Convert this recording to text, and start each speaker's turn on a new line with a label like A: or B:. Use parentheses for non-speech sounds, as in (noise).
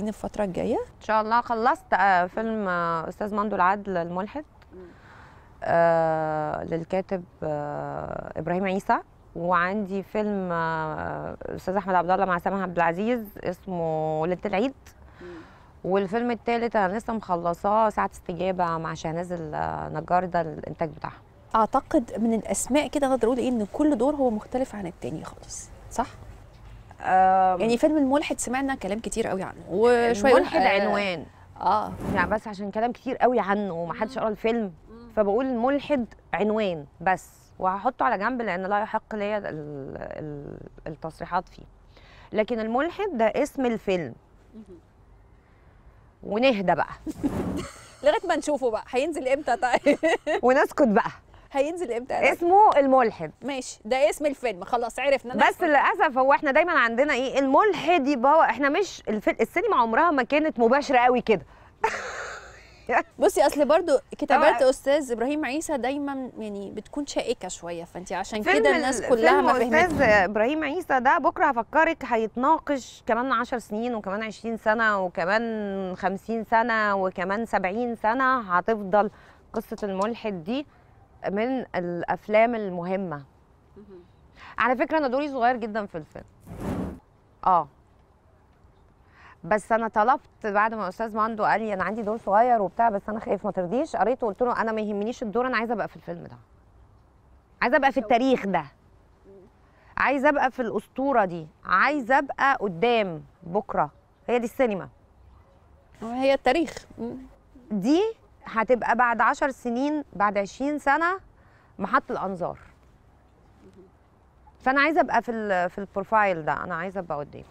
A: تشوفيني الفتره الجايه ان شاء الله خلصت آه، فيلم آه، استاذ مندو العدل الملحد آه، للكاتب ابراهيم عيسى وعندي فيلم استاذ احمد عبد الله مع سامح عبد العزيز اسمه ليله العيد والفيلم الثالث انا لسه مخلصاه ساعه استجابه مع شهناز النجار ده الانتاج بتاعها اعتقد من الاسماء كده نقدر نقول ايه ان كل دور هو مختلف عن التاني خالص صح يعني فيلم الملحد سمعنا كلام كتير قوي عنه وشويه الملحد آه عنوان اه يعني بس عشان كلام كتير قوي عنه ومحدش قرا الفيلم فبقول الملحد عنوان بس وهحطه على جنب لان لا يحق ليا التصريحات فيه لكن الملحد ده اسم الفيلم ونهدى بقى (laughs) لغايه ما نشوفه بقى هينزل امتى طيب ونسكت بقى هينزل امتى اسمه الملحد ماشي ده اسم الفيلم خلاص عرفنا بس للاسف هو احنا دايما عندنا ايه الملحد يبقى هو احنا مش السينما عمرها ما كانت مباشره قوي كده (laughs) بصي اصل برضو كتابات استاذ ابراهيم عيسى دايما يعني بتكون شائكه شويه فانت عشان كده الناس كلها ما فهمتش استاذ ابراهيم عيسى ده بكره هفكرك هيتناقش كمان 10 سنين وكمان 20 سنه وكمان 50 سنه وكمان 70 سنه هتفضل قصه الملحد دي من الافلام المهمه على فكره انا دوري صغير جدا في الفيلم اه بس انا طلبت بعد ما استاذ ماندو قال لي انا عندي دور صغير وبتاع بس انا خايف ما ترضيش قريته وقلت له انا ما يهمنيش الدور انا عايزه ابقى في الفيلم ده عايزه ابقى في التاريخ ده عايزه ابقى في الاسطوره دي عايزه ابقى قدام بكره هي دي السينما هي التاريخ دي هتبقى بعد عشر سنين بعد عشرين سنه محط الانظار فانا عايزه ابقى في في البروفايل ده انا عايزه ابقى قدام